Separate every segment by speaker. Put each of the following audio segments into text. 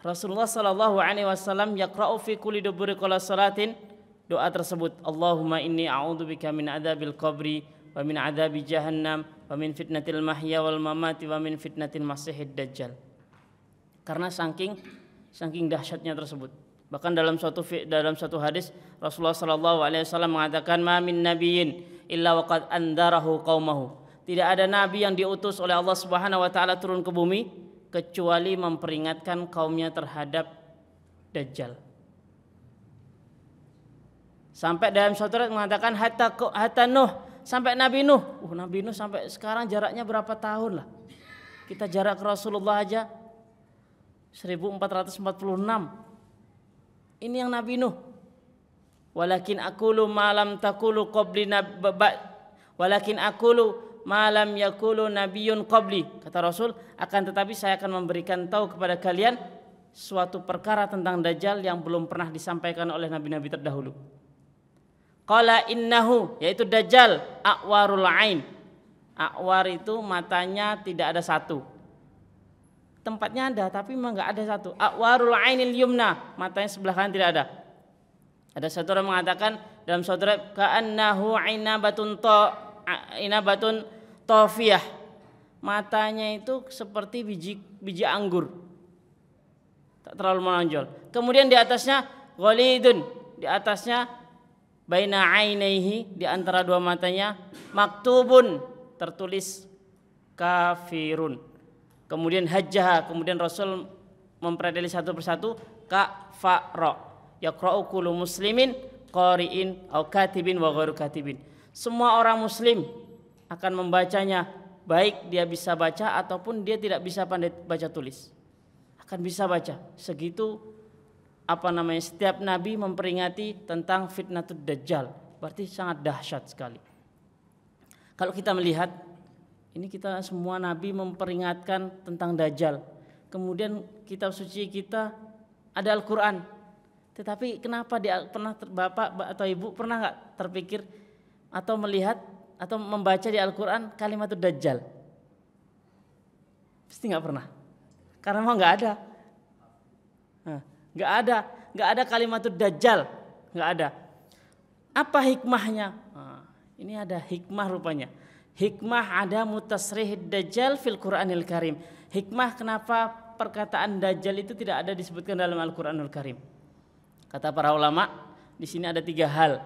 Speaker 1: Rasulullah sallallahu Alaihi Wasallam yaqra'u fi kulli duburi salatin doa tersebut Allahumma inni a'udzubika min adzabil qabri wa min adzabi jahannam wa min fitnatil mahya wal mamati wa min fitnatil masiihid dajjal karena saking saking dahsyatnya tersebut Bahkan dalam suatu dalam satu hadis Rasulullah Shallallahu Alaihi Wasallam mengatakan, "Mamin nabiin illa waqad andarahu qaumahu." Tidak ada nabi yang diutus oleh Allah Subhanahu wa taala turun ke bumi kecuali memperingatkan kaumnya terhadap dajjal. Sampai dalam suatu hadis mengatakan hatta hatta Nuh sampai Nabi Nuh. Uh, Nabi Nuh sampai sekarang jaraknya berapa tahun lah? Kita jarak Rasulullah aja 1446 ini yang Nabi Nuh. Walakin akulu malam takulu qabli walakin akulu malam yakulu nabiyun qabli. Kata Rasul, akan tetapi saya akan memberikan tahu kepada kalian suatu perkara tentang Dajjal yang belum pernah disampaikan oleh nabi-nabi terdahulu. Qala innahu yaitu Dajjal akwarul ain. Akwar itu matanya tidak ada satu tempatnya ada tapi memang nggak ada satu Akwarul ainil yumna matanya sebelah kanan tidak ada ada satu orang mengatakan dalam suatu riwayat ka'annahu inabatun to inabatun tofiyah matanya itu seperti biji biji anggur tak terlalu menonjol kemudian di atasnya ghalidun di atasnya baina ainaihi di antara dua matanya maktubun tertulis kafirun kemudian hajjah kemudian Rasul mempredeli satu persatu ka fa ra yaqra'u kullu muslimin qari'in au katibin wa ghairu katibin semua orang muslim akan membacanya baik dia bisa baca ataupun dia tidak bisa pandai baca tulis akan bisa baca segitu apa namanya setiap nabi memperingati tentang fitnatul dajjal berarti sangat dahsyat sekali kalau kita melihat ini kita semua nabi memperingatkan tentang dajjal. Kemudian kitab suci kita ada Al-Qur'an. Tetapi kenapa dia pernah ter, Bapak atau Ibu pernah nggak terpikir atau melihat atau membaca di Al-Qur'an kalimat itu dajjal? Pasti nggak pernah. Karena memang nggak ada. Nggak ada, nggak ada kalimat itu dajjal, nggak ada. Apa hikmahnya? ini ada hikmah rupanya. Hikmah ada mutasrih dajjal fil Qur'anil Karim. Hikmah kenapa perkataan dajjal itu tidak ada disebutkan dalam Al-Qur'anul Karim. Kata para ulama, di sini ada tiga hal.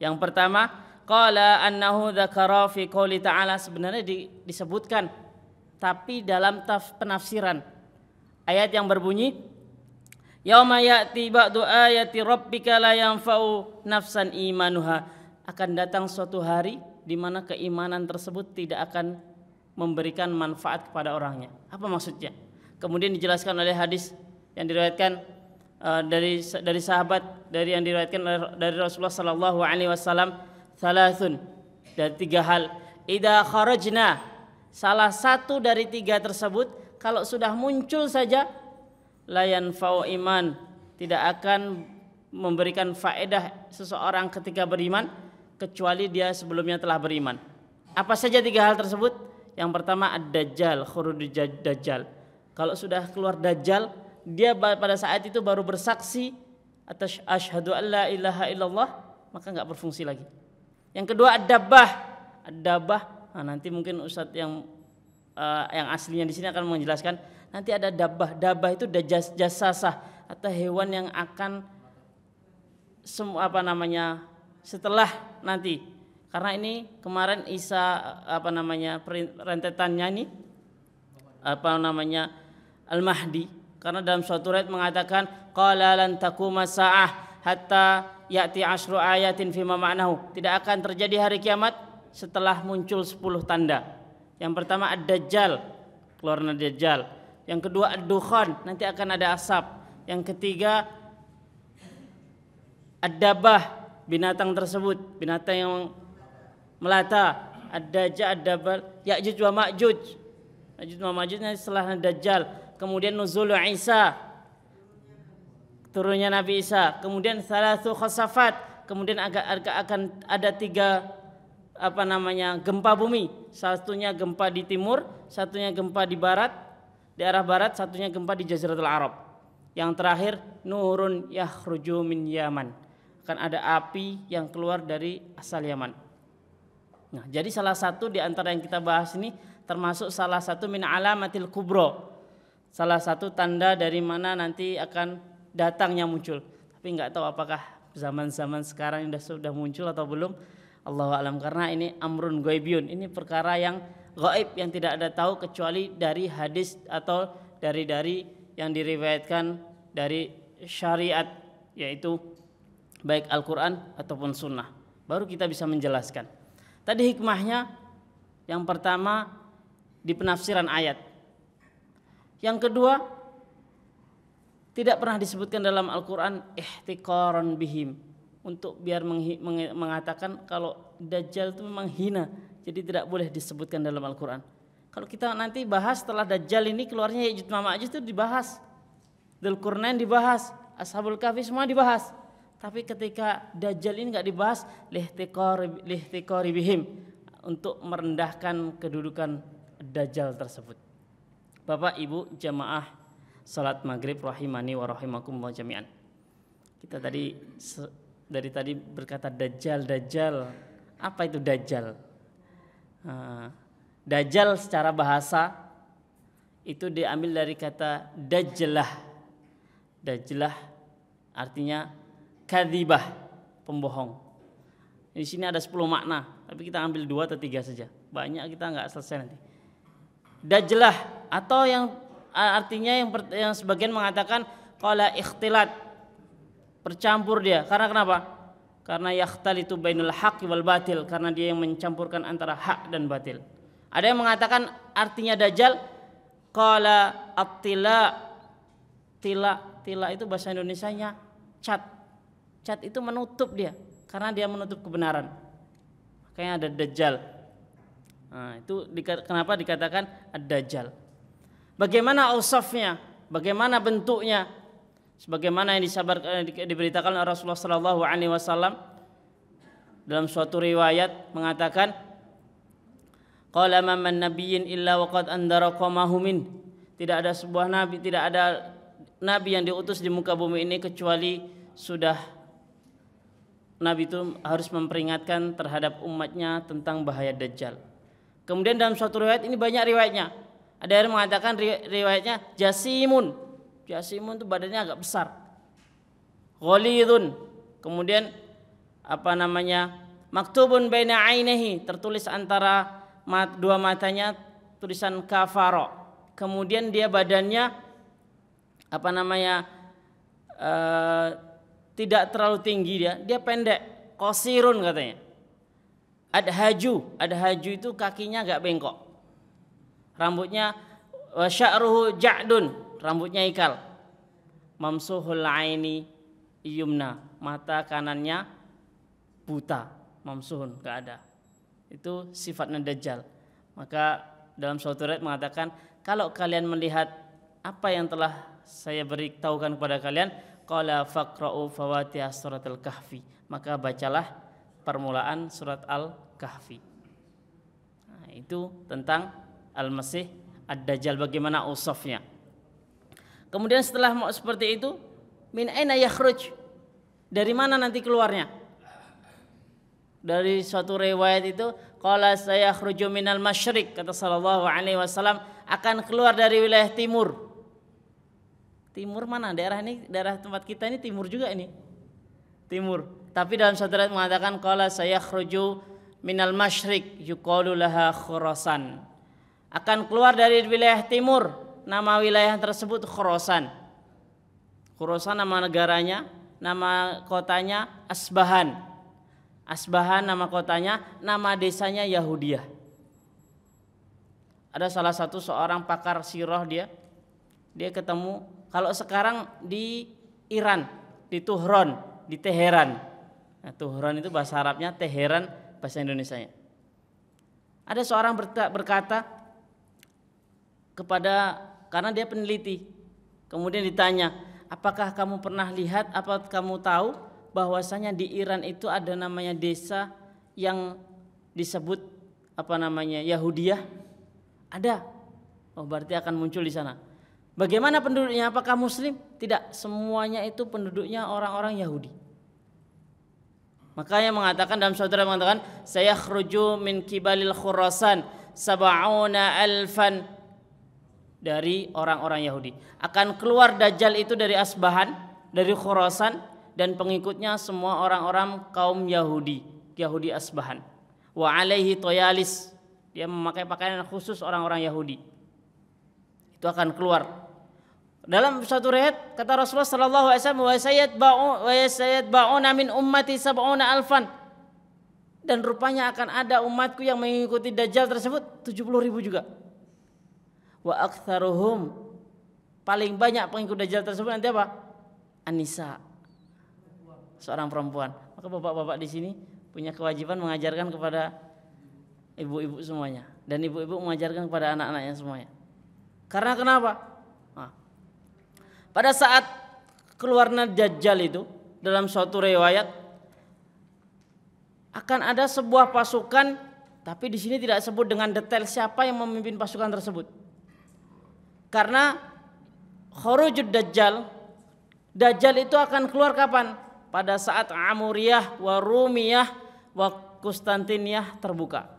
Speaker 1: Yang pertama, qala annahu dzakara fi qouli ta'ala sebenarnya di, disebutkan tapi dalam taf, penafsiran. Ayat yang berbunyi Yauma ya'ti ba'du ayati rabbika la yanfa'u nafsan imanuha. Akan datang suatu hari di mana keimanan tersebut tidak akan memberikan manfaat kepada orangnya. Apa maksudnya? Kemudian dijelaskan oleh hadis yang diriwayatkan uh, dari dari sahabat dari yang diriwayatkan dari Rasulullah sallallahu alaihi wasallam salasun dari tiga hal idza kharajna salah satu dari tiga tersebut kalau sudah muncul saja layan fau iman tidak akan memberikan faedah seseorang ketika beriman kecuali dia sebelumnya telah beriman. Apa saja tiga hal tersebut? Yang pertama ad-dajjal, khuruj dajjal. Kalau sudah keluar dajjal, dia pada saat itu baru bersaksi atas asyhadu alla ilaha illallah, maka nggak berfungsi lagi. Yang kedua ad-dabbah. Ad-dabbah, nah, nanti mungkin ustadz yang uh, yang aslinya di sini akan menjelaskan. Nanti ada dabah. Dabah itu dajas jasasah atau hewan yang akan semua apa namanya setelah nanti. Karena ini kemarin Isa apa namanya rentetannya ini apa namanya Al-Mahdi karena dalam suatu riwayat mengatakan qala lan takuma sa'ah hatta ya'ti asru ayatin fima ma'nahu. Tidak akan terjadi hari kiamat setelah muncul 10 tanda. Yang pertama ad-dajjal, keluarnya dajjal. Yang kedua ad-dukhan, nanti akan ada asap. Yang ketiga ad-dabah, binatang tersebut, binatang yang melata, ad-dajjal, ad-dabal, ya'juj wa ma'juj. Ya'juj wa ma'juj setelah dajjal, kemudian nuzul Isa, turunnya Nabi Isa, kemudian salatu khasafat, kemudian agak, agak akan ada tiga apa namanya gempa bumi, satunya gempa di timur, satunya gempa di barat, di arah barat, satunya gempa di Jaziratul Arab. Yang terakhir nurun yahruju min Yaman akan ada api yang keluar dari asal Yaman. Nah, jadi salah satu di antara yang kita bahas ini termasuk salah satu min alamatil kubro. Salah satu tanda dari mana nanti akan datangnya muncul. Tapi nggak tahu apakah zaman-zaman sekarang sudah sudah muncul atau belum. Allah alam karena ini amrun goibyun, Ini perkara yang gaib yang tidak ada tahu kecuali dari hadis atau dari dari yang diriwayatkan dari syariat yaitu baik Al-Quran ataupun Sunnah. Baru kita bisa menjelaskan. Tadi hikmahnya yang pertama di penafsiran ayat. Yang kedua tidak pernah disebutkan dalam Al-Quran ihtikoron bihim untuk biar mengatakan kalau Dajjal itu memang hina jadi tidak boleh disebutkan dalam Al-Quran kalau kita nanti bahas setelah Dajjal ini keluarnya Yajud Mama'jud itu dibahas Dul dibahas Ashabul Kahfi semua dibahas tapi ketika Dajjal ini nggak dibahas lihtiqari bihim untuk merendahkan kedudukan Dajjal tersebut. Bapak Ibu jamaah salat maghrib rahimani wa rahimakumullah jami'an. Kita tadi dari tadi berkata Dajjal, Dajjal. Apa itu Dajjal? Ah, Dajjal secara bahasa itu diambil dari kata dajjalah. Dajjalah artinya kadibah, pembohong. Di sini ada 10 makna, tapi kita ambil dua atau tiga saja. Banyak kita nggak selesai nanti. Dajlah atau yang artinya yang, yang sebagian mengatakan kalau ikhtilat bercampur dia. Karena kenapa? Karena yahtal itu bainul hak wal batil, karena dia yang mencampurkan antara hak dan batil. Ada yang mengatakan artinya dajjal kalau attila tila tila itu bahasa Indonesia nya cat Cat itu menutup dia karena dia menutup kebenaran. Makanya ada dajjal. Nah, itu kenapa dikatakan ada dajjal Bagaimana ausafnya? Bagaimana bentuknya? Sebagaimana yang disabar, eh, diberitakan oleh Rasulullah Shallallahu Alaihi Wasallam dalam suatu riwayat mengatakan, "Kalau man nabiyyin illa waqad andara Tidak ada sebuah nabi, tidak ada nabi yang diutus di muka bumi ini kecuali sudah Nabi itu harus memperingatkan terhadap umatnya tentang bahaya Dajjal. Kemudian dalam suatu riwayat ini banyak riwayatnya. Ada yang mengatakan riwayatnya jasimun. Jasimun itu badannya agak besar. Ghalidun. Kemudian apa namanya? Maktubun baina ainihi, tertulis antara dua matanya tulisan kafaro. Kemudian dia badannya apa namanya? Eh, tidak terlalu tinggi dia, dia pendek, kosirun katanya. Ada haju, ada haju itu kakinya agak bengkok. Rambutnya sya'ruhu ja'dun, rambutnya ikal. Mamsuhul aini yumna, mata kanannya buta, mamsuhun, enggak ada. Itu sifatnya dajjal. Maka dalam suatu riwayat mengatakan, kalau kalian melihat apa yang telah saya beritahukan kepada kalian, Qala faqra'u fawatiha surat al-kahfi. Maka bacalah permulaan surat al-kahfi. Nah, itu tentang al-masih ad-dajjal bagaimana usofnya. Kemudian setelah mau seperti itu, min aina yakhruj? Dari mana nanti keluarnya? Dari suatu riwayat itu, qala saya khruju minal masyrik kata sallallahu alaihi wasallam akan keluar dari wilayah timur. Timur mana? Daerah ini, daerah tempat kita ini timur juga ini. Timur. Tapi dalam satu ayat mengatakan qala saya khruju minal masyrik yuqalu laha Khurasan. Akan keluar dari wilayah timur. Nama wilayah tersebut Khurasan. Khurasan nama negaranya, nama kotanya Asbahan. Asbahan nama kotanya, nama desanya Yahudiah. Ada salah satu seorang pakar sirah dia, dia ketemu kalau sekarang di Iran, di Tuhron, di Teheran. Nah, Tuhron itu bahasa Arabnya, Teheran bahasa Indonesia-nya, Ada seorang berkata kepada karena dia peneliti. Kemudian ditanya, "Apakah kamu pernah lihat apa kamu tahu bahwasanya di Iran itu ada namanya desa yang disebut apa namanya Yahudiyah?" Ada. Oh, berarti akan muncul di sana Bagaimana penduduknya? Apakah muslim? Tidak, semuanya itu penduduknya orang-orang Yahudi. Makanya mengatakan dalam saudara mengatakan saya khruju min kibalil khurasan sab'una alfan dari orang-orang Yahudi. Akan keluar dajjal itu dari Asbahan, dari Khurasan dan pengikutnya semua orang-orang kaum Yahudi, Yahudi Asbahan. Wa alaihi toyalis. Dia memakai pakaian khusus orang-orang Yahudi itu akan keluar. Dalam satu rehat kata Rasulullah sallallahu alaihi wasallam wa ba'u wa sayatba'una min ummati sab'una alfan. Dan rupanya akan ada umatku yang mengikuti dajjal tersebut 70 ribu juga. Wa aktsaruhum paling banyak pengikut dajjal tersebut nanti apa? Anisa. Seorang perempuan. Maka bapak-bapak di sini punya kewajiban mengajarkan kepada ibu-ibu semuanya dan ibu-ibu mengajarkan kepada anak-anaknya semuanya. Karena kenapa? Nah, pada saat keluarnya Dajjal itu dalam suatu riwayat akan ada sebuah pasukan tapi di sini tidak sebut dengan detail siapa yang memimpin pasukan tersebut. Karena khurujud Dajjal Dajjal itu akan keluar kapan? Pada saat Amuriyah, Warumiyah, wa terbuka.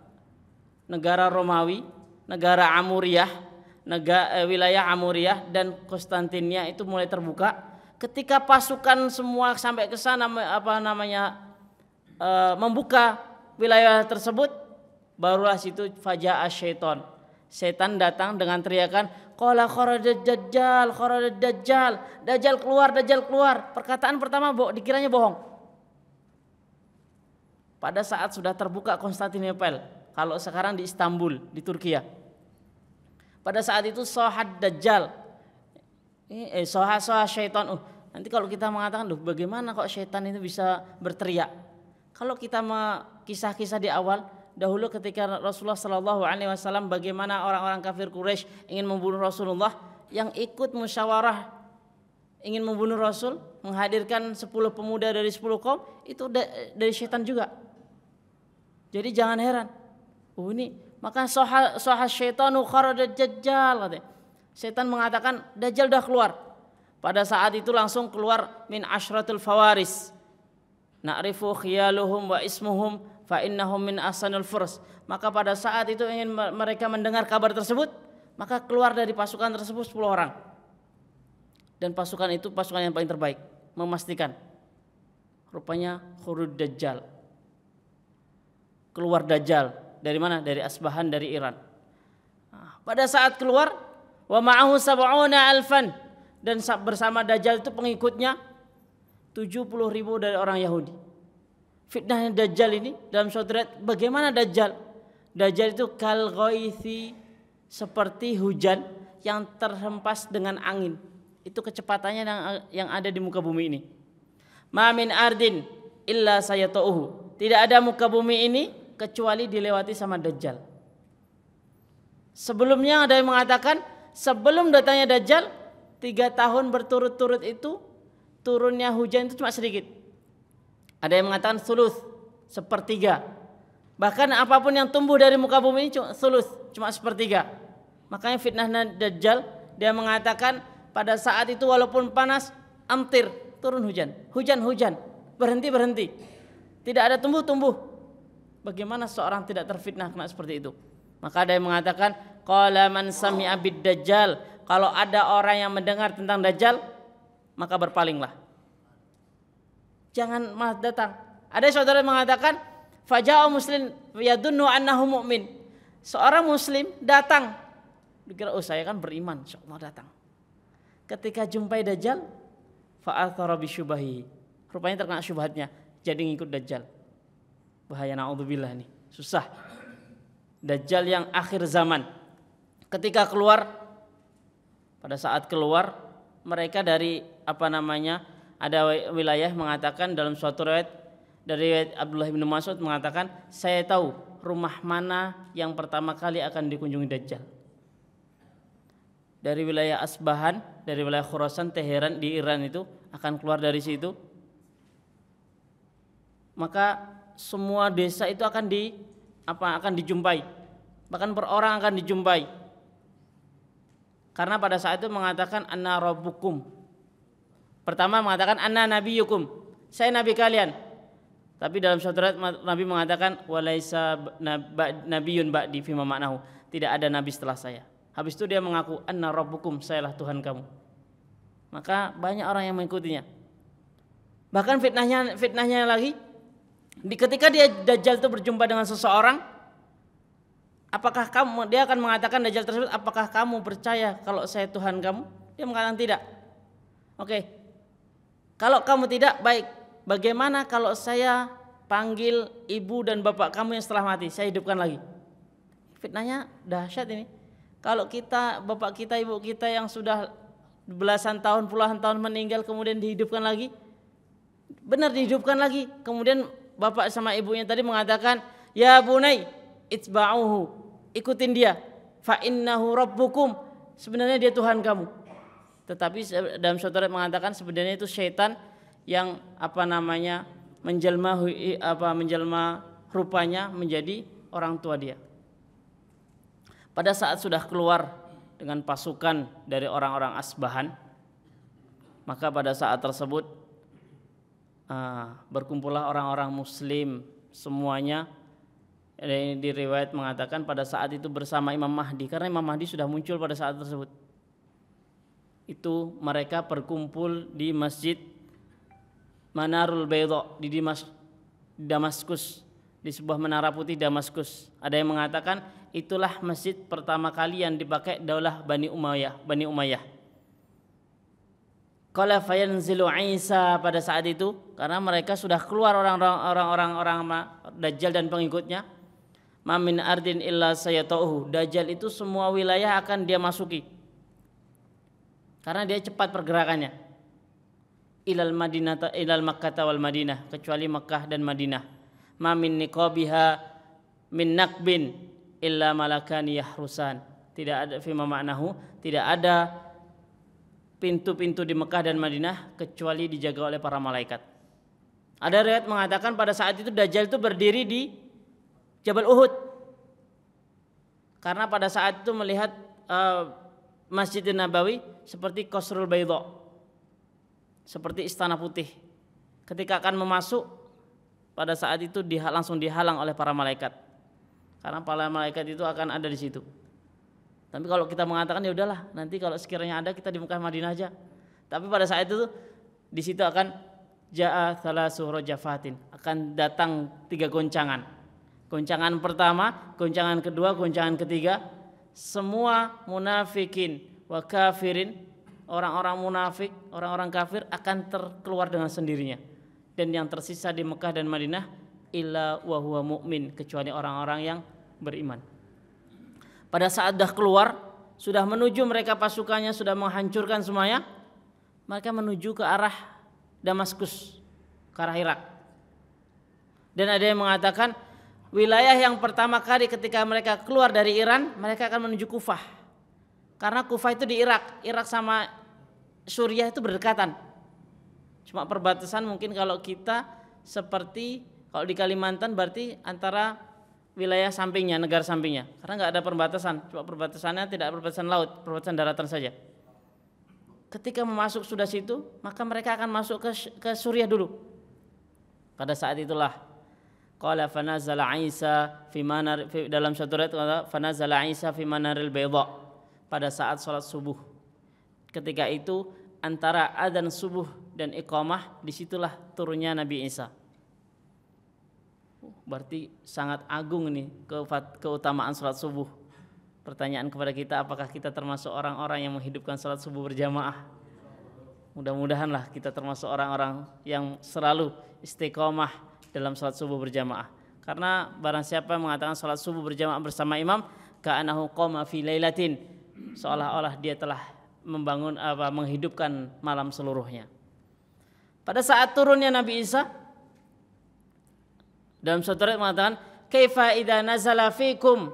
Speaker 1: Negara Romawi, negara Amuriyah negara eh, wilayah Amuriah dan Konstantinia itu mulai terbuka ketika pasukan semua sampai ke sana apa namanya eh, membuka wilayah tersebut barulah situ faja asyaiton setan datang dengan teriakan qala kharaja dajjal kharaja dajjal dajjal keluar dajjal keluar perkataan pertama bo, dikiranya bohong pada saat sudah terbuka Konstantinopel kalau sekarang di Istanbul di Turki ya pada saat itu sohad dajjal. Eh, soha sohad syaitan. Uh, nanti kalau kita mengatakan, loh bagaimana kok syaitan itu bisa berteriak? Kalau kita kisah-kisah di awal, dahulu ketika Rasulullah Shallallahu Alaihi Wasallam bagaimana orang-orang kafir Quraisy ingin membunuh Rasulullah yang ikut musyawarah ingin membunuh Rasul menghadirkan 10 pemuda dari 10 kaum itu dari syaitan juga jadi jangan heran oh ini maka soha, soha syaitanu kharada dajjal katanya. Setan mengatakan dajjal dah keluar. Pada saat itu langsung keluar min ashratul fawaris. Na'rifu khiyaluhum wa ismuhum fa innahum min asanul furs. Maka pada saat itu ingin mereka mendengar kabar tersebut, maka keluar dari pasukan tersebut 10 orang. Dan pasukan itu pasukan yang paling terbaik, memastikan. Rupanya khurud dajjal. Keluar dajjal dari mana? Dari Asbahan dari Iran. Ah, pada saat keluar wa ma'ahu sab'una alfan dan bersama Dajjal itu pengikutnya 70 ribu dari orang Yahudi. Fitnahnya Dajjal ini dalam surat bagaimana Dajjal? Dajjal itu kal seperti hujan yang terhempas dengan angin. Itu kecepatannya yang yang ada di muka bumi ini. Mamin ardin illa saya Tidak ada muka bumi ini kecuali dilewati sama Dajjal. Sebelumnya ada yang mengatakan sebelum datangnya Dajjal tiga tahun berturut-turut itu turunnya hujan itu cuma sedikit. Ada yang mengatakan sulus sepertiga. Bahkan apapun yang tumbuh dari muka bumi ini cuma sulus, cuma sepertiga. Makanya fitnah Dajjal dia mengatakan pada saat itu walaupun panas amtir turun hujan, hujan hujan, berhenti berhenti. Tidak ada tumbuh-tumbuh, Bagaimana seorang tidak terfitnah kena seperti itu? Maka ada yang mengatakan qala man sami'a dajjal, kalau ada orang yang mendengar tentang dajjal, maka berpalinglah. Jangan malah datang. Ada saudara yang mengatakan faja'u muslim yadunnu annahu mu'min. Seorang muslim datang dikira oh saya kan beriman, insyaallah datang. Ketika jumpai dajjal, fa'athara bisyubahi. Rupanya terkena syubhatnya, jadi ngikut dajjal bahaya naudzubillah nih susah dajjal yang akhir zaman ketika keluar pada saat keluar mereka dari apa namanya ada wilayah mengatakan dalam suatu riwayat dari Abdullah bin Mas'ud mengatakan saya tahu rumah mana yang pertama kali akan dikunjungi Dajjal dari wilayah Asbahan dari wilayah Khurasan Teheran di Iran itu akan keluar dari situ maka semua desa itu akan di apa akan dijumpai bahkan per orang akan dijumpai karena pada saat itu mengatakan anna rabbukum pertama mengatakan anna nabiyukum saya nabi kalian tapi dalam suatu nabi mengatakan walaisa nabiyun ba'di fima maknahu tidak ada nabi setelah saya habis itu dia mengaku anna rabbukum lah Tuhan kamu maka banyak orang yang mengikutinya bahkan fitnahnya fitnahnya lagi di ketika dia Dajjal itu berjumpa dengan seseorang, apakah kamu dia akan mengatakan Dajjal tersebut, apakah kamu percaya kalau saya Tuhan kamu? Dia mengatakan tidak. Oke. Kalau kamu tidak baik, bagaimana kalau saya panggil ibu dan bapak kamu yang setelah mati, saya hidupkan lagi? Fitnahnya dahsyat ini. Kalau kita, bapak kita, ibu kita yang sudah belasan tahun, puluhan tahun meninggal kemudian dihidupkan lagi, benar dihidupkan lagi kemudian bapak sama ibunya tadi mengatakan, "Ya bunai, itba'uhu." Ikutin dia. Fa innahu rabbukum. Sebenarnya dia Tuhan kamu. Tetapi dalam suatu ayat mengatakan sebenarnya itu setan yang apa namanya menjelma apa menjelma rupanya menjadi orang tua dia. Pada saat sudah keluar dengan pasukan dari orang-orang Asbahan, maka pada saat tersebut Ah, berkumpullah orang-orang muslim semuanya ini di mengatakan pada saat itu bersama Imam Mahdi karena Imam Mahdi sudah muncul pada saat tersebut itu mereka berkumpul di masjid Manarul Baydo di Dimas Damaskus di sebuah menara putih Damaskus ada yang mengatakan itulah masjid pertama kali yang dipakai daulah Bani Umayyah Bani Umayyah Qala fayanzilu Isa pada saat itu karena mereka sudah keluar orang-orang orang-orang orang Dajjal dan pengikutnya. Mamin ardin illa sayatauhu. Dajjal itu semua wilayah akan dia masuki. Karena dia cepat pergerakannya. Ilal Madinah ilal Makkah wal Madinah kecuali Makkah dan Madinah. Mamin niqabiha min nakbin illa malakan yahrusan. Tidak ada fima ma'nahu, tidak ada pintu-pintu di Mekah dan Madinah kecuali dijaga oleh para malaikat. Ada riwayat mengatakan pada saat itu Dajjal itu berdiri di Jabal Uhud. Karena pada saat itu melihat uh, Masjid Nabawi seperti Qasrul Baydha. Seperti istana putih. Ketika akan memasuk pada saat itu langsung dihalang oleh para malaikat. Karena para malaikat itu akan ada di situ. Tapi kalau kita mengatakan ya udahlah, nanti kalau sekiranya ada kita di Mekah Madinah aja. Tapi pada saat itu di situ akan jaa thalathu jafatin akan datang tiga goncangan. Goncangan pertama, goncangan kedua, goncangan ketiga, semua munafikin wa kafirin, orang-orang munafik, orang-orang kafir akan terkeluar dengan sendirinya. Dan yang tersisa di Mekah dan Madinah illa wa huwa kecuali orang-orang yang beriman pada saat dah keluar sudah menuju mereka pasukannya sudah menghancurkan semuanya mereka menuju ke arah Damaskus ke arah Irak dan ada yang mengatakan wilayah yang pertama kali ketika mereka keluar dari Iran mereka akan menuju Kufah karena Kufah itu di Irak Irak sama Suriah itu berdekatan cuma perbatasan mungkin kalau kita seperti kalau di Kalimantan berarti antara wilayah sampingnya, negara sampingnya. Karena nggak ada perbatasan, cuma perbatasannya tidak perbatasan laut, perbatasan daratan saja. Ketika memasuk sudah situ, maka mereka akan masuk ke ke Suriah dulu. Pada saat itulah qala fanazala Isa fi manar fi, dalam satu riwayat fa fanazala Isa fi manaril bayda pada saat salat subuh. Ketika itu antara adzan subuh dan iqamah disitulah turunnya Nabi Isa Berarti sangat agung nih keutamaan sholat subuh. Pertanyaan kepada kita apakah kita termasuk orang-orang yang menghidupkan sholat subuh berjamaah? Mudah-mudahanlah kita termasuk orang-orang yang selalu istiqomah dalam sholat subuh berjamaah. Karena barang siapa mengatakan sholat subuh berjamaah bersama imam, ka'anahu qoma fi lailatin. Seolah-olah dia telah membangun apa menghidupkan malam seluruhnya. Pada saat turunnya Nabi Isa, dalam satu riwayat mengatakan, "Kaifa idza nazala fikum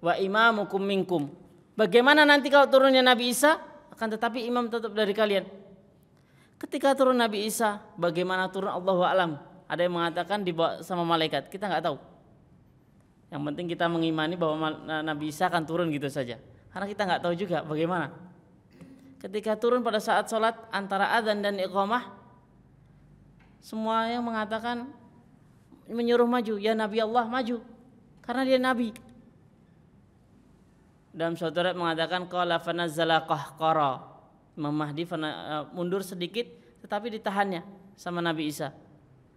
Speaker 1: wa imamukum minkum?" Bagaimana nanti kalau turunnya Nabi Isa? Akan tetapi imam tetap dari kalian. Ketika turun Nabi Isa, bagaimana turun Allah alam? Ada yang mengatakan dibawa sama malaikat. Kita nggak tahu. Yang penting kita mengimani bahwa Nabi Isa akan turun gitu saja. Karena kita nggak tahu juga bagaimana. Ketika turun pada saat sholat antara adzan dan iqamah, semua yang mengatakan menyuruh maju, ya Nabi Allah maju karena dia nabi. Dalam suatu riwayat mengatakan qala fanazzala qahqara, memahdi eh, mundur sedikit tetapi ditahannya sama Nabi Isa.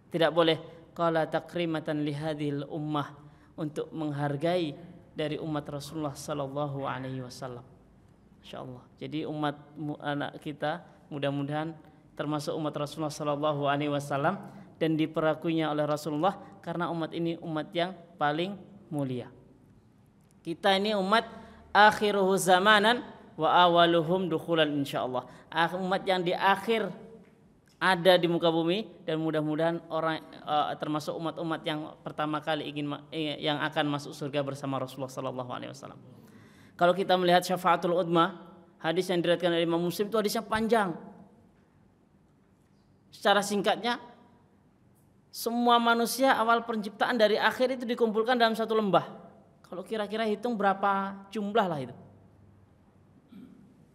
Speaker 1: Tidak boleh qala takrimatan lihadil ummah untuk menghargai dari umat Rasulullah sallallahu alaihi wasallam. Insyaallah. Jadi umat anak kita mudah-mudahan termasuk umat Rasulullah sallallahu alaihi wasallam dan diperakuinya oleh Rasulullah karena umat ini umat yang paling mulia. Kita ini umat akhiruhu zamanan wa awaluhum dukhulan insyaallah. Ah, umat yang di akhir ada di muka bumi dan mudah-mudahan orang eh, termasuk umat-umat yang pertama kali ingin eh, yang akan masuk surga bersama Rasulullah sallallahu alaihi wasallam. Kalau kita melihat syafaatul udma, hadis yang diriatkan oleh Imam Muslim itu hadisnya panjang. Secara singkatnya semua manusia awal penciptaan dari akhir itu dikumpulkan dalam satu lembah. Kalau kira-kira hitung berapa jumlah lah itu.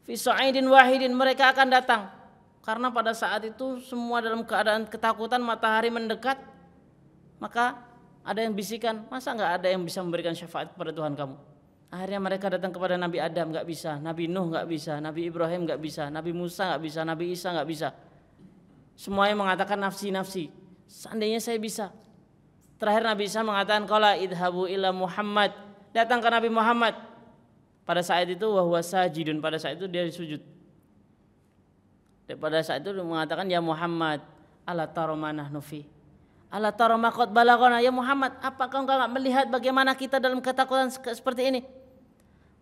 Speaker 1: Fisaidin wahidin mereka akan datang karena pada saat itu semua dalam keadaan ketakutan matahari mendekat maka ada yang bisikan masa nggak ada yang bisa memberikan syafaat kepada Tuhan kamu akhirnya mereka datang kepada Nabi Adam nggak bisa Nabi Nuh nggak bisa Nabi Ibrahim nggak bisa Nabi Musa nggak bisa Nabi Isa nggak bisa semuanya mengatakan nafsi nafsi Seandainya saya bisa. Terakhir Nabi Isa mengatakan qala idhabu ila Muhammad. Datang ke Nabi Muhammad. Pada saat itu wahwa sajidun. Pada saat itu dia sujud. Pada saat itu dia mengatakan ya Muhammad ala taromanah nufi. Ala qad balagona ya Muhammad, apa kau enggak melihat bagaimana kita dalam ketakutan seperti ini?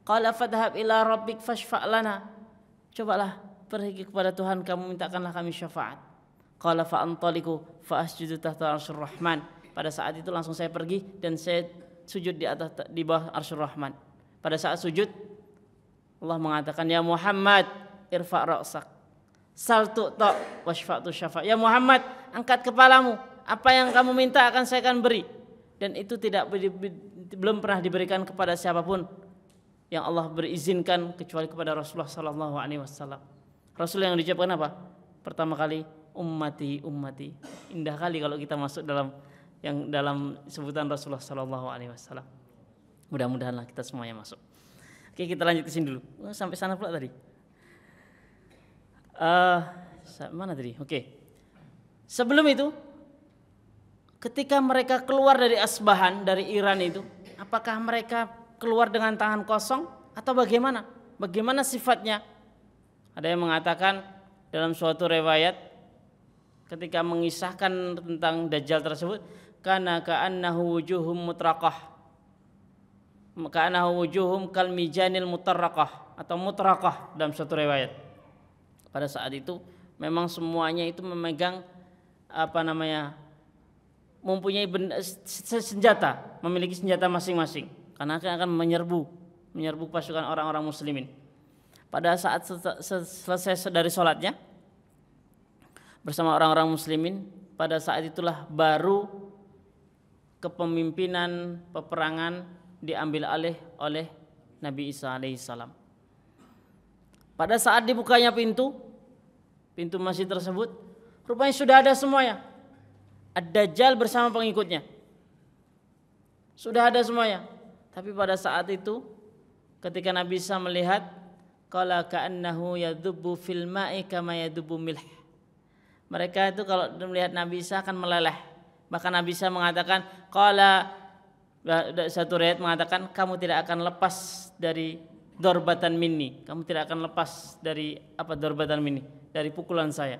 Speaker 1: Qala fadhhab ila rabbik fashfa' lana. Cobalah pergi kepada Tuhan kamu mintakanlah kami syafaat. Qala fa antaliku fa asjudu tahta arsyur rahman. Pada saat itu langsung saya pergi dan saya sujud di atas di bawah arsyur rahman. Pada saat sujud Allah mengatakan ya Muhammad irfa' ra'sak. Saltu ta' wasfa'tu syafa'. Ya Muhammad, angkat kepalamu. Apa yang kamu minta akan saya akan beri. Dan itu tidak belum pernah diberikan kepada siapapun yang Allah berizinkan kecuali kepada Rasulullah sallallahu alaihi wasallam. Rasul yang diucapkan apa? Pertama kali ummati ummati. Indah kali kalau kita masuk dalam yang dalam sebutan Rasulullah Shallallahu Alaihi Wasallam. Mudah-mudahanlah kita semuanya masuk. Oke kita lanjut ke sini dulu. Oh, sampai sana pula tadi. Uh, mana tadi? Oke. Sebelum itu, ketika mereka keluar dari Asbahan dari Iran itu, apakah mereka keluar dengan tangan kosong atau bagaimana? Bagaimana sifatnya? Ada yang mengatakan dalam suatu riwayat ketika mengisahkan tentang dajjal tersebut karena ka'annahu wujuhum mutraqah ka'annahu wujuhum kal mijanil mutarraqah atau mutraqah dalam satu riwayat pada saat itu memang semuanya itu memegang apa namanya mempunyai benda, senjata memiliki senjata masing-masing karena akan menyerbu menyerbu pasukan orang-orang muslimin pada saat selesai dari sholatnya bersama orang-orang muslimin pada saat itulah baru kepemimpinan peperangan diambil alih oleh Nabi Isa alaihissalam. Pada saat dibukanya pintu, pintu masjid tersebut, rupanya sudah ada semuanya. ada dajjal bersama pengikutnya. Sudah ada semuanya. Tapi pada saat itu ketika Nabi Isa melihat qala ka'annahu yadhubbu fil ma'i kama yadhubbu milh mereka itu kalau melihat Nabi Isa akan meleleh. Bahkan Nabi Isa mengatakan, "Qala satu riwayat mengatakan kamu tidak akan lepas dari dorbatan mini, Kamu tidak akan lepas dari apa dorbatan mini dari pukulan saya."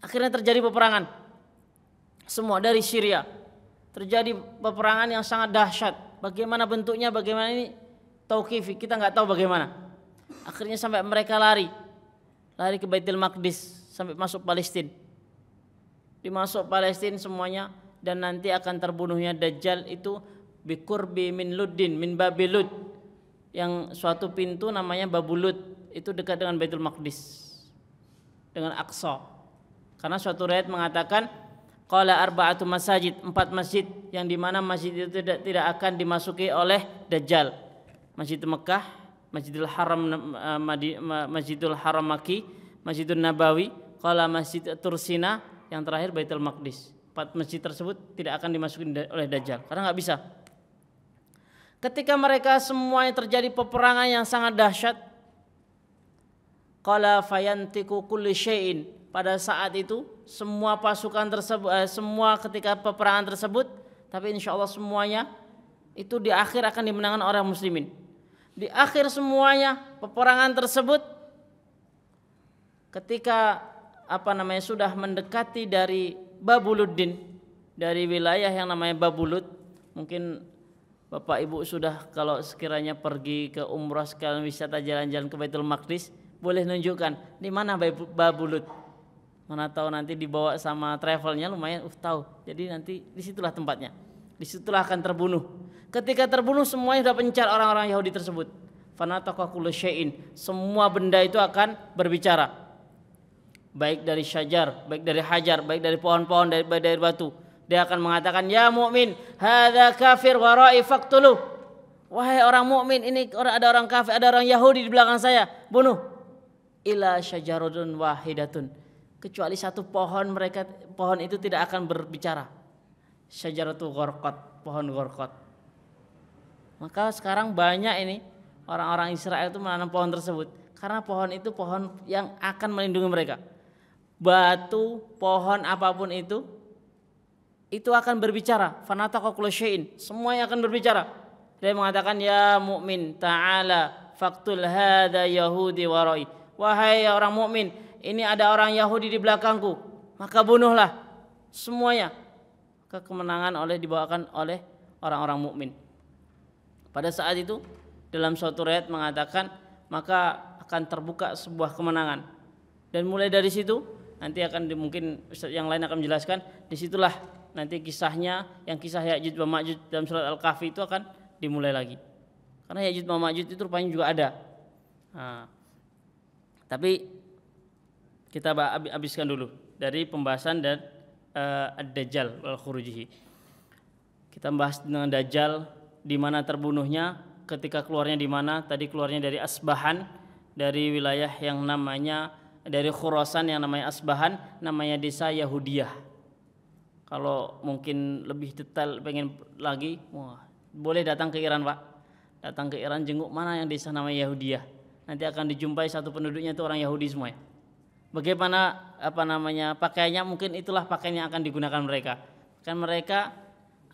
Speaker 1: Akhirnya terjadi peperangan. Semua dari Syria. Terjadi peperangan yang sangat dahsyat. Bagaimana bentuknya, bagaimana ini tauqifi, kita nggak tahu bagaimana. Akhirnya sampai mereka lari. Lari ke Baitul Maqdis sampai masuk Palestina. Dimasuk Palestina semuanya dan nanti akan terbunuhnya Dajjal itu bikurbi min luddin min Babilud yang suatu pintu namanya Babulud itu dekat dengan Baitul Maqdis dengan Aqsa. Karena suatu riwayat mengatakan qala arba'atu masajid, empat masjid yang di mana masjid itu tidak tidak akan dimasuki oleh Dajjal. Masjid Mekah, Masjidil Haram eh, eh, Masjidul Haram Maki, Masjidul Nabawi, Qala Masjid Tursina yang terakhir Baitul Maqdis. Empat masjid tersebut tidak akan dimasukin oleh Dajjal karena nggak bisa. Ketika mereka semuanya terjadi peperangan yang sangat dahsyat. Qala fayantiku kulli syai'in. Pada saat itu semua pasukan tersebut eh, semua ketika peperangan tersebut tapi insya Allah semuanya itu di akhir akan dimenangkan orang muslimin. Di akhir semuanya peperangan tersebut ketika apa namanya sudah mendekati dari Babuluddin dari wilayah yang namanya Babulut mungkin Bapak Ibu sudah kalau sekiranya pergi ke umrah sekalian wisata jalan-jalan ke Baitul Maqdis boleh nunjukkan di mana Babulut mana tahu nanti dibawa sama travelnya lumayan uh tahu jadi nanti disitulah tempatnya disitulah akan terbunuh ketika terbunuh semuanya sudah pencar orang-orang Yahudi tersebut fanataqakulu semua benda itu akan berbicara baik dari syajar, baik dari hajar, baik dari pohon-pohon, baik dari batu. Dia akan mengatakan, "Ya mukmin, hadza kafir ra'i faqtuluh." Wahai orang mukmin, ini orang ada orang kafir, ada orang Yahudi di belakang saya, bunuh. Ila syajarudun wahidatun. Kecuali satu pohon mereka pohon itu tidak akan berbicara. Syajaratu gorkot, pohon gorkot. Maka sekarang banyak ini orang-orang Israel itu menanam pohon tersebut karena pohon itu pohon yang akan melindungi mereka batu, pohon apapun itu itu akan berbicara. Fanataqu kullu Semuanya akan berbicara. Dia mengatakan ya mukmin ta'ala faktul hada yahudi waroi Wahai orang mukmin, ini ada orang Yahudi di belakangku, maka bunuhlah semuanya. Kekemenangan oleh dibawakan oleh orang-orang mukmin. Pada saat itu dalam suatu riwayat mengatakan maka akan terbuka sebuah kemenangan. Dan mulai dari situ nanti akan di, mungkin yang lain akan menjelaskan disitulah nanti kisahnya yang kisah yajud bama Ma'juj dalam surat Al-Kahfi itu akan dimulai lagi karena yajud bama Ma'juj itu rupanya juga ada nah, tapi kita habiskan dulu dari pembahasan dan uh, Ad-Dajjal wal khurujihi kita bahas dengan Dajjal di mana terbunuhnya ketika keluarnya di mana tadi keluarnya dari Asbahan dari wilayah yang namanya dari Khurasan yang namanya Asbahan namanya desa Yahudiyah kalau mungkin lebih detail pengen lagi wah, boleh datang ke Iran pak datang ke Iran jenguk mana yang desa namanya Yahudiyah nanti akan dijumpai satu penduduknya itu orang Yahudi semua ya bagaimana apa namanya pakaiannya mungkin itulah pakaian yang akan digunakan mereka kan mereka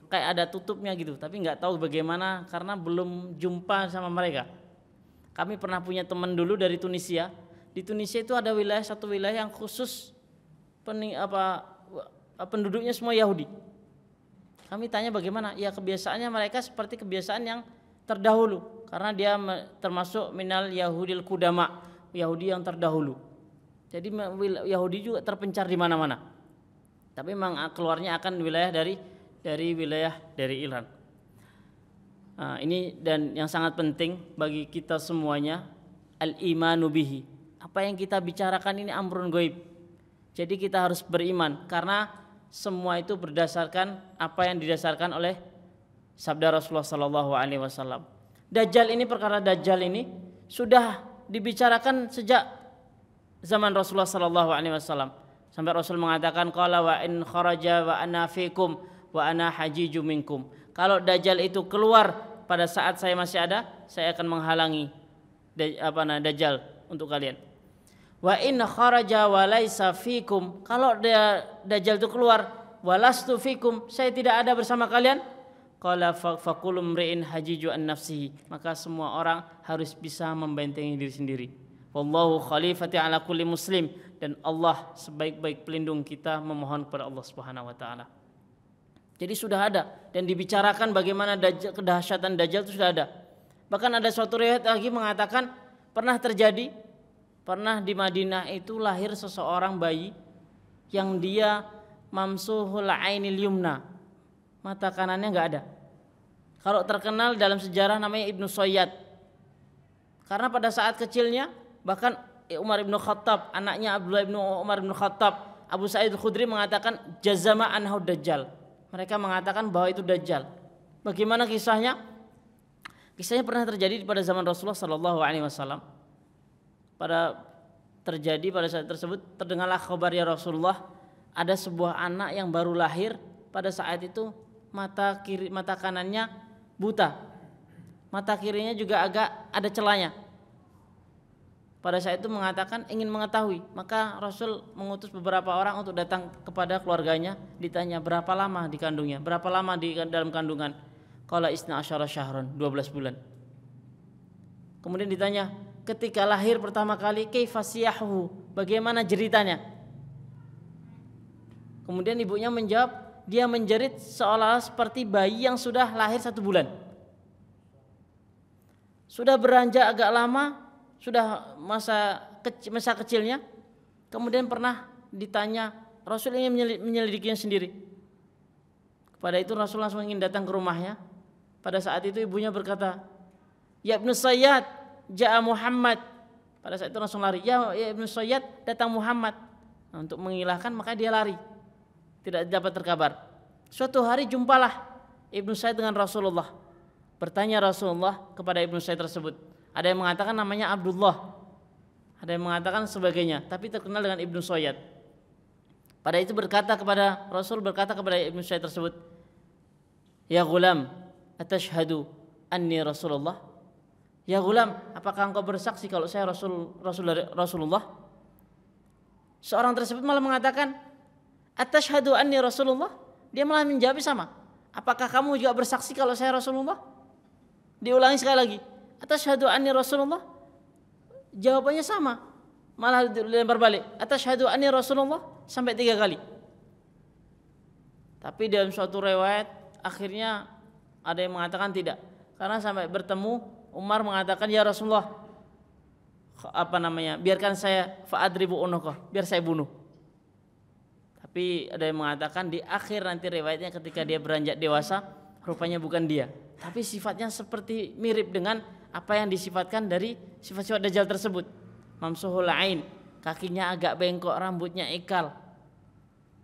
Speaker 1: kayak ada tutupnya gitu tapi nggak tahu bagaimana karena belum jumpa sama mereka kami pernah punya teman dulu dari Tunisia di Tunisia itu ada wilayah satu wilayah yang khusus pening, apa penduduknya semua Yahudi. Kami tanya bagaimana? Ya kebiasaannya mereka seperti kebiasaan yang terdahulu karena dia termasuk minal Yahudil kudama, Yahudi yang terdahulu. Jadi Yahudi juga terpencar di mana-mana. Tapi memang ah, keluarnya akan wilayah dari dari wilayah dari Iran. Nah, ini dan yang sangat penting bagi kita semuanya al imanu bihi apa yang kita bicarakan ini amrun goib. Jadi kita harus beriman karena semua itu berdasarkan apa yang didasarkan oleh sabda Rasulullah Sallallahu Alaihi Wasallam. Dajjal ini perkara Dajjal ini sudah dibicarakan sejak zaman Rasulullah Sallallahu Alaihi Wasallam sampai Rasul mengatakan kalau wa in kharaja wa ana fikum wa ana haji juminkum. Kalau dajjal itu keluar pada saat saya masih ada, saya akan menghalangi apa dajjal untuk kalian wa in kharaja wa laisa fikum kalau dia dajjal itu keluar walastu fikum saya tidak ada bersama kalian qala fakulum ri'in hajiju an nafsihi maka semua orang harus bisa membentengi diri sendiri wallahu khalifati ala kulli muslim dan Allah sebaik-baik pelindung kita memohon kepada Allah Subhanahu wa taala jadi sudah ada dan dibicarakan bagaimana dajjal, kedahsyatan dajjal itu sudah ada bahkan ada suatu riwayat lagi mengatakan pernah terjadi Pernah di Madinah itu lahir seseorang bayi yang dia mamsuhul ainil yumna. Mata kanannya nggak ada. Kalau terkenal dalam sejarah namanya Ibnu Soyad. Karena pada saat kecilnya bahkan Umar Ibnu Khattab, anaknya Abdullah Ibnu Umar Ibnu Khattab, Abu Sa'id Khudri mengatakan jazama anhu dajjal. Mereka mengatakan bahwa itu dajjal. Bagaimana kisahnya? Kisahnya pernah terjadi pada zaman Rasulullah Shallallahu Alaihi Wasallam pada terjadi pada saat tersebut terdengarlah kabar ya Rasulullah ada sebuah anak yang baru lahir pada saat itu mata kiri mata kanannya buta mata kirinya juga agak ada celanya pada saat itu mengatakan ingin mengetahui maka Rasul mengutus beberapa orang untuk datang kepada keluarganya ditanya berapa lama di kandungnya berapa lama di dalam kandungan kalau isna asyara syahrun 12 bulan kemudian ditanya ketika lahir pertama kali kaifasiyahu bagaimana jeritannya kemudian ibunya menjawab dia menjerit seolah seperti bayi yang sudah lahir satu bulan sudah beranjak agak lama sudah masa kecil, masa kecilnya kemudian pernah ditanya Rasul ingin menyelidikinya sendiri kepada itu Rasul langsung ingin datang ke rumahnya pada saat itu ibunya berkata ya Ibn Sayyad Ja'a Muhammad. Pada saat itu langsung lari. Ya, ya Ibnu Sayyid datang Muhammad. Nah, untuk mengilahkan maka dia lari. Tidak dapat terkabar. Suatu hari jumpalah Ibnu Sayyid dengan Rasulullah. Bertanya Rasulullah kepada Ibnu Sayyid tersebut. Ada yang mengatakan namanya Abdullah. Ada yang mengatakan sebagainya, tapi terkenal dengan Ibnu Sayyid Pada itu berkata kepada Rasul berkata kepada Ibnu Sayyid tersebut, "Ya gulam, atashhadu anni Rasulullah?" Ya gulam, apakah engkau bersaksi kalau saya Rasul Rasul Rasulullah? Seorang tersebut malah mengatakan, atas anni Rasulullah?" Dia malah menjawab sama. Apakah kamu juga bersaksi kalau saya Rasulullah? Diulangi sekali lagi. atas anni Rasulullah? Jawabannya sama. Malah dilempar balik. atas anni Rasulullah? Sampai tiga kali. Tapi dalam suatu riwayat akhirnya ada yang mengatakan tidak. Karena sampai bertemu Umar mengatakan ya Rasulullah apa namanya biarkan saya faadribu unukoh biar saya bunuh tapi ada yang mengatakan di akhir nanti riwayatnya ketika dia beranjak dewasa rupanya bukan dia tapi sifatnya seperti mirip dengan apa yang disifatkan dari sifat-sifat dajjal tersebut mamsuhul ain kakinya agak bengkok rambutnya ikal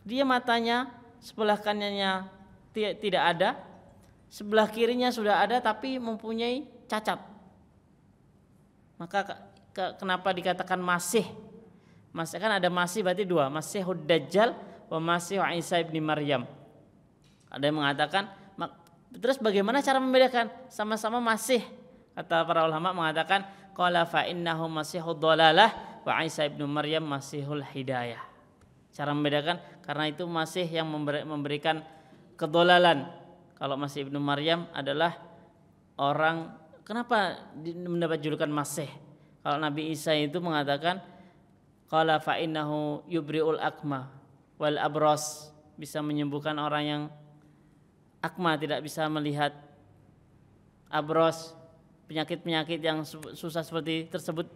Speaker 1: dia matanya sebelah kanannya tidak ada sebelah kirinya sudah ada tapi mempunyai cacat. Maka ke, kenapa dikatakan masih? Masih kan ada masih berarti dua, masih Dajjal wa masih Isa ibn Maryam. Ada yang mengatakan terus bagaimana cara membedakan? Sama-sama masih. Kata para ulama mengatakan qala fa innahu masihud dalalah wa Isa ibn Maryam masihul hidayah. Cara membedakan karena itu masih yang memberikan kedolalan. Kalau masih ibnu Maryam adalah orang Kenapa mendapat julukan Masih? Kalau Nabi Isa itu mengatakan qala fa yubriul akma wal abros bisa menyembuhkan orang yang akma tidak bisa melihat abros penyakit-penyakit yang susah seperti tersebut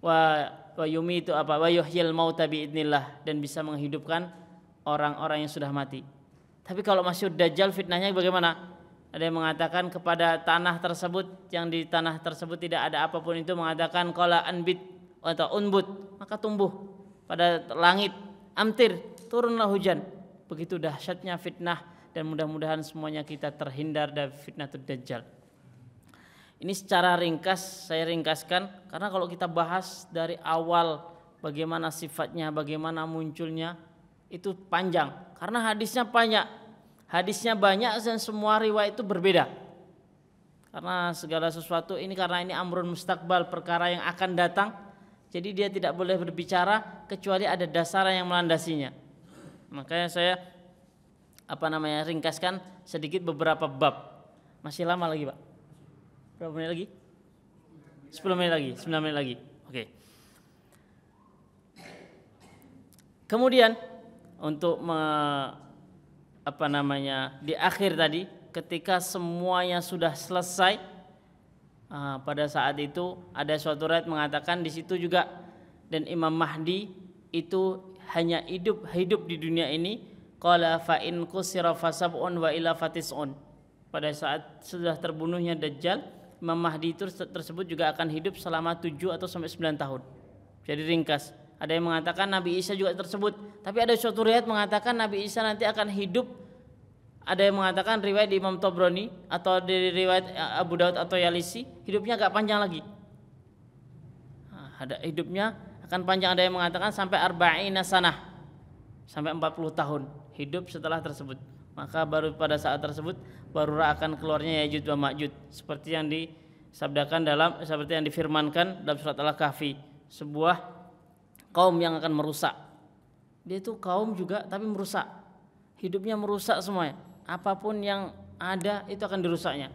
Speaker 1: wa wa yumi itu apa wa yuhyil mauta biidnillah dan bisa menghidupkan orang-orang yang sudah mati. Tapi kalau masih dajjal fitnahnya bagaimana? ada yang mengatakan kepada tanah tersebut yang di tanah tersebut tidak ada apapun itu mengatakan kola anbit atau unbut maka tumbuh pada langit amtir turunlah hujan begitu dahsyatnya fitnah dan mudah-mudahan semuanya kita terhindar dari fitnah terdajjal ini secara ringkas saya ringkaskan karena kalau kita bahas dari awal bagaimana sifatnya, bagaimana munculnya itu panjang karena hadisnya banyak hadisnya banyak dan semua riwayat itu berbeda karena segala sesuatu ini karena ini amrun mustakbal perkara yang akan datang jadi dia tidak boleh berbicara kecuali ada dasar yang melandasinya makanya saya apa namanya ringkaskan sedikit beberapa bab masih lama lagi pak berapa menit lagi 10 menit lagi 9 menit lagi oke kemudian untuk me apa namanya di akhir tadi ketika semuanya sudah selesai uh, pada saat itu ada suatu riwayat mengatakan di situ juga dan Imam Mahdi itu hanya hidup hidup di dunia ini qala fa in fasabun wa ila fatis'un pada saat sudah terbunuhnya Dajjal Imam Mahdi itu tersebut juga akan hidup selama 7 atau sampai 9 tahun jadi ringkas ada yang mengatakan Nabi Isa juga tersebut. Tapi ada suatu riwayat mengatakan Nabi Isa nanti akan hidup. Ada yang mengatakan riwayat di Imam Tobroni atau di riwayat eh, Abu Daud atau Yalisi hidupnya agak panjang lagi. Ah, ada hidupnya akan panjang ada yang mengatakan sampai arba'in sanah. Sampai 40 tahun hidup setelah tersebut. Maka baru pada saat tersebut baru akan keluarnya Yajud wa Majud seperti yang disabdakan dalam seperti yang difirmankan dalam surat Al-Kahfi sebuah kaum yang akan merusak. Dia itu kaum juga tapi merusak. Hidupnya merusak semuanya. Apapun yang ada itu akan dirusaknya.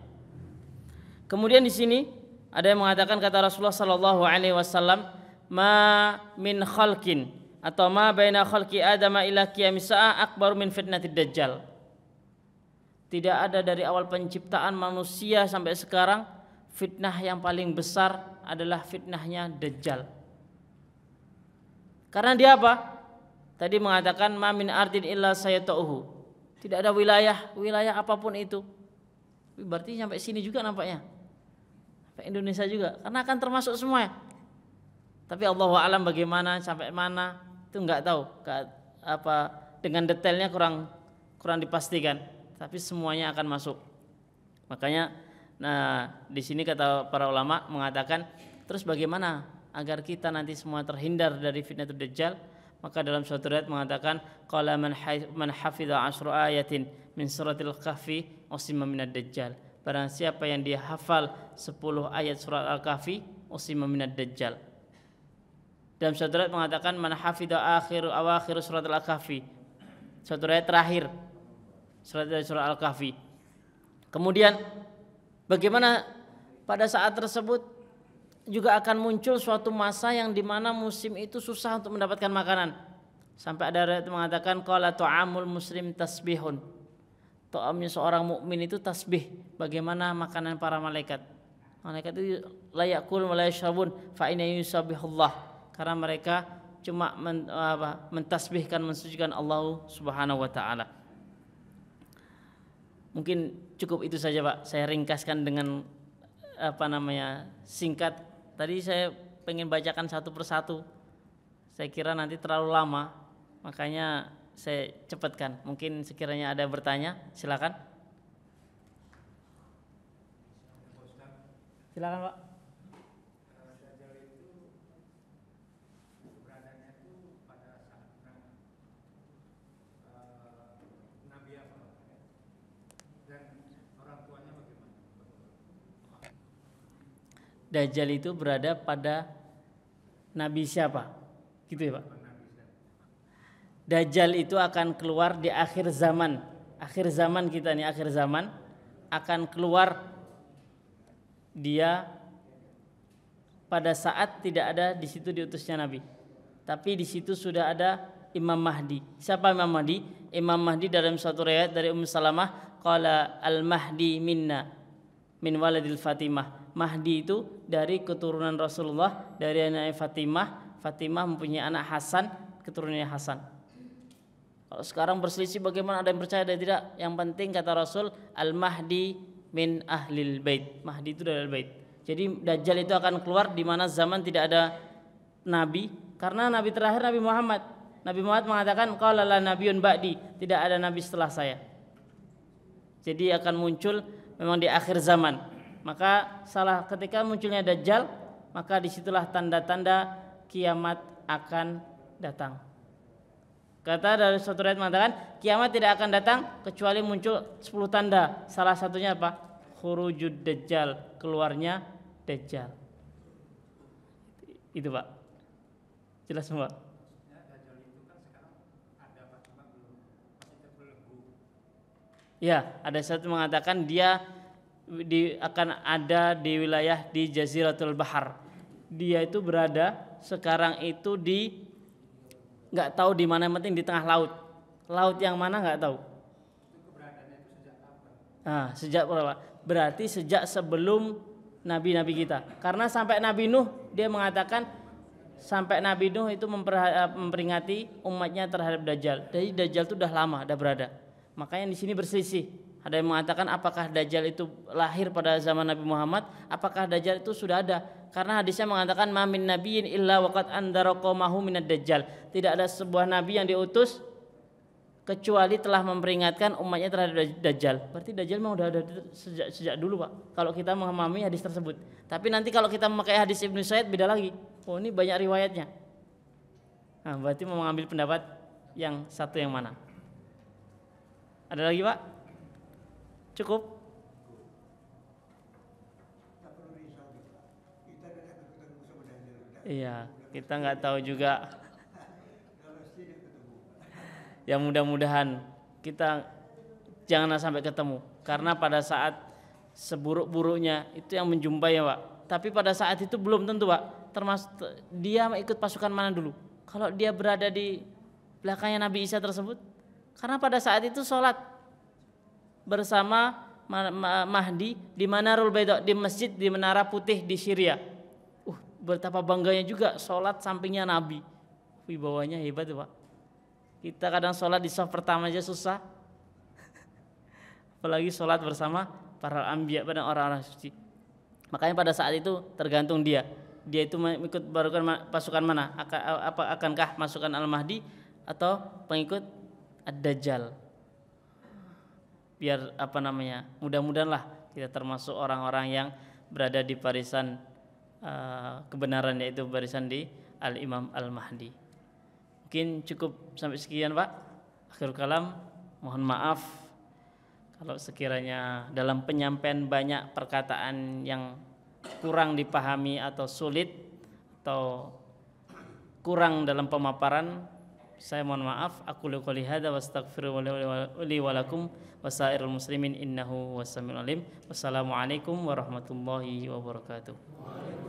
Speaker 1: Kemudian di sini ada yang mengatakan kata Rasulullah Sallallahu Alaihi Wasallam, ma min khalkin atau ma baina khalki Adam ila qiyamis akbar min fitnatid dajjal. Tidak ada dari awal penciptaan manusia sampai sekarang fitnah yang paling besar adalah fitnahnya dajjal. Karena dia apa? Tadi mengatakan mamin ardin illa saya tauhu. Tidak ada wilayah, wilayah apapun itu. Berarti sampai sini juga nampaknya. Sampai Indonesia juga. Karena akan termasuk semua. Tapi Allah alam bagaimana, sampai mana itu nggak tahu. apa dengan detailnya kurang kurang dipastikan. Tapi semuanya akan masuk. Makanya nah di sini kata para ulama mengatakan terus bagaimana agar kita nanti semua terhindar dari fitnah dajjal maka dalam suatu riwayat mengatakan qala man man hafiza asyru ayatin min suratil kahfi usima minad dajjal barang siapa yang dia hafal 10 ayat surat al-kahfi usima minad dajjal dalam suatu riwayat mengatakan man hafiza akhir awakhir surat al-kahfi suatu riwayat terakhir surat dari surah Al-Kahfi. Kemudian bagaimana pada saat tersebut juga akan muncul suatu masa yang dimana musim itu susah untuk mendapatkan makanan. Sampai ada riwayat mengatakan qala ta'amul muslim tasbihun. Ta'amnya seorang mukmin itu tasbih, bagaimana makanan para malaikat. Malaikat itu layakul malaysabun fa inna yusabbihullah. Karena mereka cuma men, apa, mentasbihkan mensucikan Allah Subhanahu wa taala. Mungkin cukup itu saja Pak. Saya ringkaskan dengan apa namanya singkat Tadi saya pengen bacakan satu persatu. Saya kira nanti terlalu lama, makanya saya cepatkan. Mungkin sekiranya ada yang bertanya, silakan. Silakan, Pak. Dajjal itu berada pada Nabi siapa? Gitu ya Pak? Dajjal itu akan keluar di akhir zaman. Akhir zaman kita nih, akhir zaman akan keluar dia pada saat tidak ada di situ diutusnya Nabi. Tapi di situ sudah ada Imam Mahdi. Siapa Imam Mahdi? Imam Mahdi dalam suatu riwayat dari Ummu Salamah qala al-Mahdi minna min waladil Fatimah. Mahdi itu dari keturunan Rasulullah dari anak Fatimah Fatimah mempunyai anak Hasan keturunannya Hasan kalau sekarang berselisih bagaimana ada yang percaya ada yang tidak yang penting kata Rasul al Mahdi min ahlil bait Mahdi itu dari bait jadi Dajjal itu akan keluar di mana zaman tidak ada nabi karena nabi terakhir Nabi Muhammad Nabi Muhammad mengatakan qala la nabiyyun ba'di tidak ada nabi setelah saya jadi akan muncul memang di akhir zaman maka salah ketika munculnya dajjal maka disitulah tanda-tanda kiamat akan datang kata dari satu ayat mengatakan kiamat tidak akan datang kecuali muncul sepuluh tanda salah satunya apa khurujud dajjal keluarnya dajjal itu pak jelas semua Ya, ada satu mengatakan dia di, akan ada di wilayah di Jaziratul Bahar. Dia itu berada sekarang itu di nggak tahu di mana yang penting di tengah laut. Laut yang mana nggak tahu. Nah, sejak Berarti sejak sebelum nabi-nabi kita. Karena sampai Nabi Nuh dia mengatakan sampai Nabi Nuh itu eh, memperingati umatnya terhadap Dajjal. Jadi Dajjal itu sudah lama, sudah berada. Makanya di sini berselisih ada yang mengatakan apakah Dajjal itu lahir pada zaman Nabi Muhammad? Apakah Dajjal itu sudah ada? Karena hadisnya mengatakan mamin nabiin illa waqad mahu minat Dajjal. Tidak ada sebuah nabi yang diutus kecuali telah memperingatkan umatnya terhadap Dajjal. Berarti Dajjal memang sudah ada sejak, sejak dulu, Pak. Kalau kita memahami hadis tersebut. Tapi nanti kalau kita memakai hadis Ibnu Said beda lagi. Oh, ini banyak riwayatnya. Nah, berarti mau mengambil pendapat yang satu yang mana? Ada lagi, Pak? Cukup? Iya, kita nggak tahu juga. Ya mudah-mudahan kita jangan sampai ketemu karena pada saat seburuk-buruknya itu yang menjumpai ya Pak. Tapi pada saat itu belum tentu Pak. Termasuk dia ikut pasukan mana dulu. Kalau dia berada di belakangnya Nabi Isa tersebut, karena pada saat itu sholat bersama Mahdi di Manarul Baida di masjid di Menara Putih di Syria. Uh, betapa bangganya juga sholat sampingnya Nabi. Wibawanya hebat Pak. Kita kadang sholat di saf pertama aja susah. Apalagi sholat bersama para ambia pada orang-orang suci. Makanya pada saat itu tergantung dia. Dia itu mengikut barukan pasukan mana? akankah masukan Al-Mahdi atau pengikut Ad-Dajjal? biar apa namanya mudah-mudahan lah kita termasuk orang-orang yang berada di barisan uh, kebenaran yaitu barisan di Al Imam Al Mahdi. Mungkin cukup sampai sekian Pak. Akhir kalam, mohon maaf kalau sekiranya dalam penyampaian banyak perkataan yang kurang dipahami atau sulit atau kurang dalam pemaparan saya mohon maaf aku liqouli hadza wastaghfiru li wa lakum wasairil muslimin innahu wasamiul alim wassalamualaikum warahmatullahi wabarakatuh